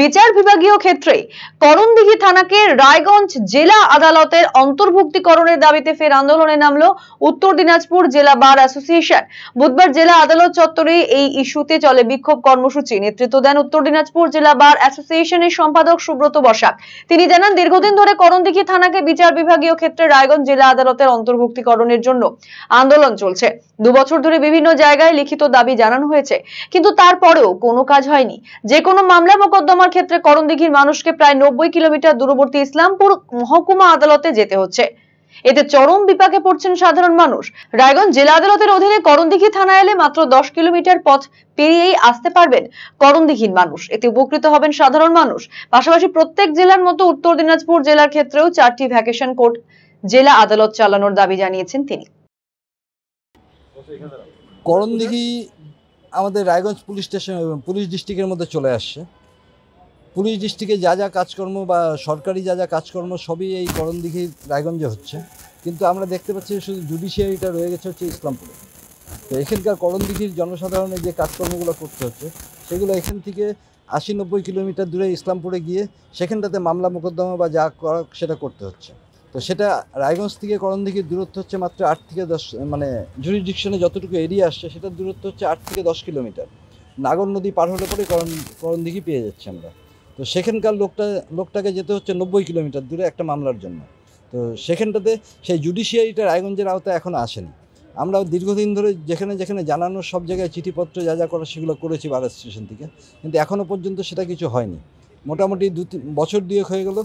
বিচার বিভাগীয় ক্ষেত্রে করণদিঘি থানাকে রায়গঞ্জ জেলা আদালতের অন্তর্ভুক্তিকরণের দাবিতে ফের আন্দোলনে নামলো উত্তর দিনাজপুর জেলা বার অ্যাসোসিয়েশন বুধবার জেলা আদালত চত্বরে এই ইস্যুতে চলে বিক্ষোভ কর্মসূচি নেতৃত্ব দেন উত্তর দিনাজপুর জেলা বার অ্যাসোসিয়েশনের সম্পাদক সুব্রত বসাক তিনি জানান দীর্ঘদিন ধরে করণদিঘি থানাকে বিচার বিভাগীয় ক্ষেত্রে রায়গঞ্জ জেলা আদালতের অন্তর্ভুক্তিকরণের জন্য আন্দোলন চলছে দুবছর ধরে বিভিন্ন জায়গায় লিখিত দাবি জানানো হয়েছে কিন্তু তারপরেও কোনো কাজ হয়নি যে কোনো মামলা মোকদ্দমা মোকদ্দমার ক্ষেত্রে করণদিঘির মানুষকে প্রায় নব্বই কিলোমিটার দূরবর্তী ইসলামপুর মহকুমা আদালতে যেতে হচ্ছে এতে চরম বিপাকে পড়ছেন সাধারণ মানুষ রায়গঞ্জ জেলা আদালতের অধীনে করণদিঘি থানা এলে মাত্র দশ কিলোমিটার পথ পেরিয়েই আসতে পারবেন করণদিঘির মানুষ এতে উপকৃত হবেন সাধারণ মানুষ পাশাপাশি প্রত্যেক জেলার মতো উত্তর দিনাজপুর জেলার ক্ষেত্রেও চারটি ভ্যাকেশন কোর্ট জেলা আদালত চালানোর দাবি জানিয়েছেন তিনি করণদিঘি আমাদের রায়গঞ্জ পুলিশ স্টেশন এবং পুলিশ ডিস্ট্রিক্টের মধ্যে চলে আসছে পুলিশ ডিস্ট্রিক্টে যা যা কাজকর্ম বা সরকারি যা যা কাজকর্ম সবই এই দিঘি রায়গঞ্জে হচ্ছে কিন্তু আমরা দেখতে পাচ্ছি শুধু জুডিশিয়ারিটা রয়ে গেছে হচ্ছে ইসলামপুরে তো এখানকার করণদিঘির জনসাধারণের যে কাজকর্মগুলো করতে হচ্ছে সেগুলো এখান থেকে আশি নব্বই কিলোমিটার দূরে ইসলামপুরে গিয়ে সেখানটাতে মামলা মোকদ্দমা বা যা করা সেটা করতে হচ্ছে তো সেটা রায়গঞ্জ থেকে করণদিঘির দূরত্ব হচ্ছে মাত্র আট থেকে দশ মানে জুরিডিকশনে যতটুকু এরিয়া আসছে সেটার দূরত্ব হচ্ছে আট থেকে দশ কিলোমিটার নাগর নদী পার হলে পরে করণ করণদিঘি পেয়ে যাচ্ছি আমরা তো সেখানকার লোকটা লোকটাকে যেতে হচ্ছে নব্বই কিলোমিটার দূরে একটা মামলার জন্য তো সেখানটাতে সেই জুডিশিয়ারিটা রায়গঞ্জের আওতায় এখনও আসেনি আমরা দীর্ঘদিন ধরে যেখানে যেখানে জানানো সব জায়গায় চিঠিপত্র যা যা করা সেগুলো করেছি বার স্টেশন থেকে কিন্তু এখনও পর্যন্ত সেটা কিছু হয়নি মোটামুটি দু তিন বছর দুয়েক হয়ে গেল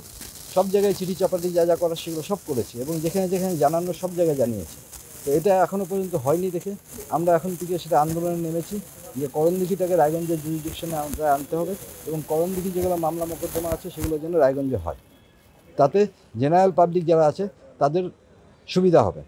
সব জায়গায় চিঠি চাপাটি যা যা করা সেগুলো সব করেছি এবং যেখানে যেখানে জানানো সব জায়গায় জানিয়েছি তো এটা এখনও পর্যন্ত হয়নি দেখে আমরা এখন থেকে সেটা আন্দোলনে নেমেছি যে করণদিঘিটাকে রায়গঞ্জের জুরিডিকশনে আমরা আনতে হবে এবং করণদিঘি যেগুলো মামলা মোকদ্দমা আছে সেগুলো যেন রায়গঞ্জে হয় তাতে জেনারেল পাবলিক যারা আছে তাদের সুবিধা হবে